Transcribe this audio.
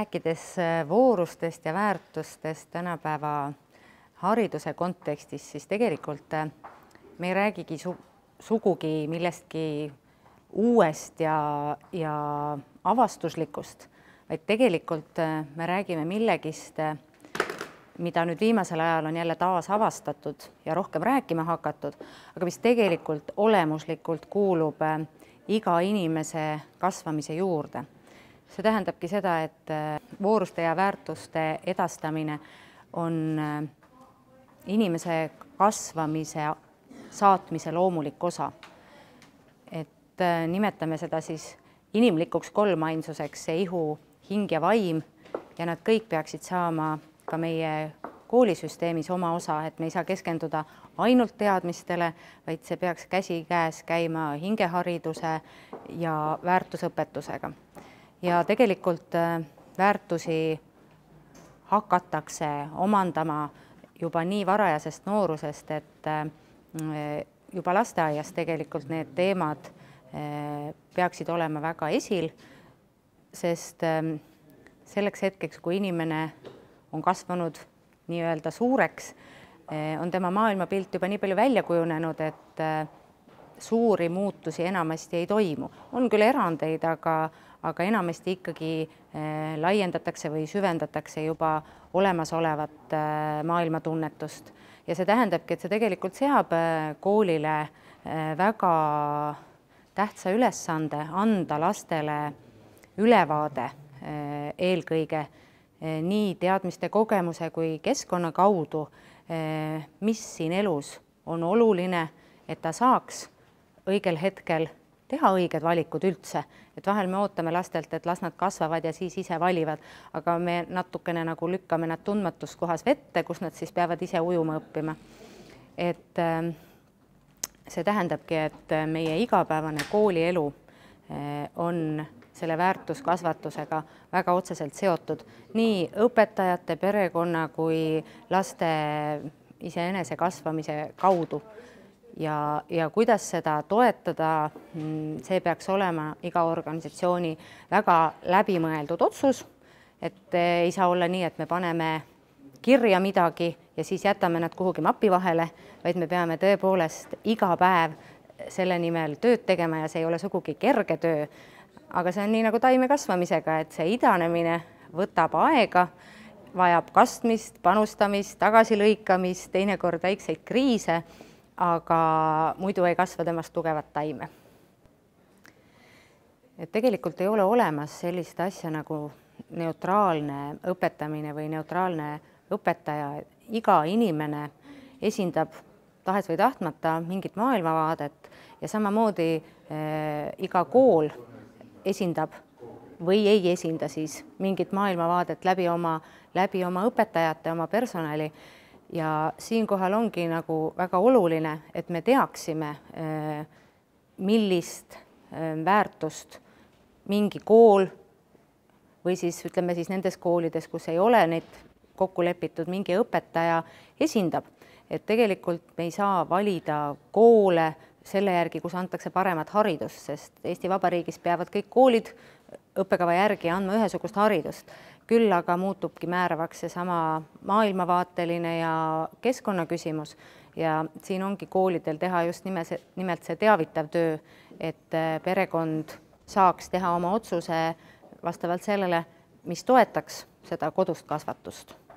rääkides äh, voorustest ja väärtustest tänapäeva hariduse kontekstis, siis tegelikult äh, me ei räägigi su sugugi millestki uuest ja, ja avastuslikust, vaid tegelikult äh, me räägime millegist, mida nüüd viimasel ajal on jälle taasavastatud ja rohkem rääkima hakatud, aga mis tegelikult olemuslikult kuulub iga inimese kasvamise juurde see tähendabki seda, et äh, vooruste ja väärtuste edastamine on äh, inimese kasvamise, saatmise loomulik osa. et äh, nimetame seda siis inimlikuks kolmainsuseks, see ihu, hing ja vaim ja nad kõik peaksid saama ka meie koolisüsteemis oma osa, et me ei saa keskenduda ainult teadmistele, vaid see peaks käsikäes käima hingehariduse ja väärtusõpetusega ja tegelikult äh, väärtusi hakatakse omandama juba nii varajasest noorusest, et äh, mm, juba lasteaias tegelikult need teemad äh, peaksid olema väga esil, sest ähm, selleks hetkeks, kui inimene on kasvanud nii-öelda suureks, on tema maailmapilt juba nii palju välja kujunenud, et suuri muutusi enamasti ei toimu. on küll erandeid, aga aga enamasti ikkagi eh, laiendatakse või süvendatakse juba olemasolevat eh, maailmatunnetust ja see tähendabki, et see tegelikult seab eh, koolile väga tähtsa ülesande anda lastele ülevaade eelkõige nii teadmiste, kogemuse kui keskkonna kaudu, mis siin elus on oluline, et ta saaks õigel hetkel teha õiged valikud üldse, et vahel me ootame lastelt, et las nad kasvavad ja siis ise valivad, aga me natukene nagu lükkame nad tundmatus kohas vette, kus nad siis peavad ise ujuma õppima. et ähm, see tähendabki, et äh, meie igapäevane koolielu äh, on selle väärtuskasvatusega väga otseselt seotud nii õpetajate, perekonna kui laste iseenese kasvamise kaudu ja, ja kuidas seda toetada, mm, see peaks olema iga organisatsiooni väga läbimõeldud otsus, et eh, ei saa olla nii, et me paneme kirja midagi ja siis jätame nad kuhugi mapi vahele, vaid me peame tõepoolest iga päev selle nimel tööd tegema ja see ei ole sugugi kerge töö. aga see on nii nagu taime kasvamisega, et see idanemine võtab aega, vajab kastmist, panustamist, tagasilõikamist, teinekord väikseid kriise aga muidu ei kasva temast tugevat taime. et tegelikult ei ole olemas sellist asja nagu neutraalne õpetamine või neutraalne õpetaja, iga inimene esindab tahes või tahtmata mingit maailmavaadet ja samamoodi äh, iga kool esindab või ei esinda siis mingit maailmavaadet läbi oma, läbi oma õpetajate, oma personali ja siinkohal ongi nagu väga oluline, et me teaksime, äh, millist äh, väärtust mingi kool või siis ütleme siis nendes koolides, kus ei ole neid kokku lepitud, mingi õpetaja esindab, et tegelikult me ei saa valida koole selle järgi, kus antakse paremat haridust, sest Eesti Vabariigis peavad kõik koolid õppekava järgi andma ühesugust haridust, küll aga muutubki määravaks seesama maailmavaateline ja keskkonnaküsimus ja siin ongi koolidel teha just nimes, nimelt see teavitav töö, et äh, perekond saaks teha oma otsuse vastavalt sellele, mis toetaks seda kodust kasvatust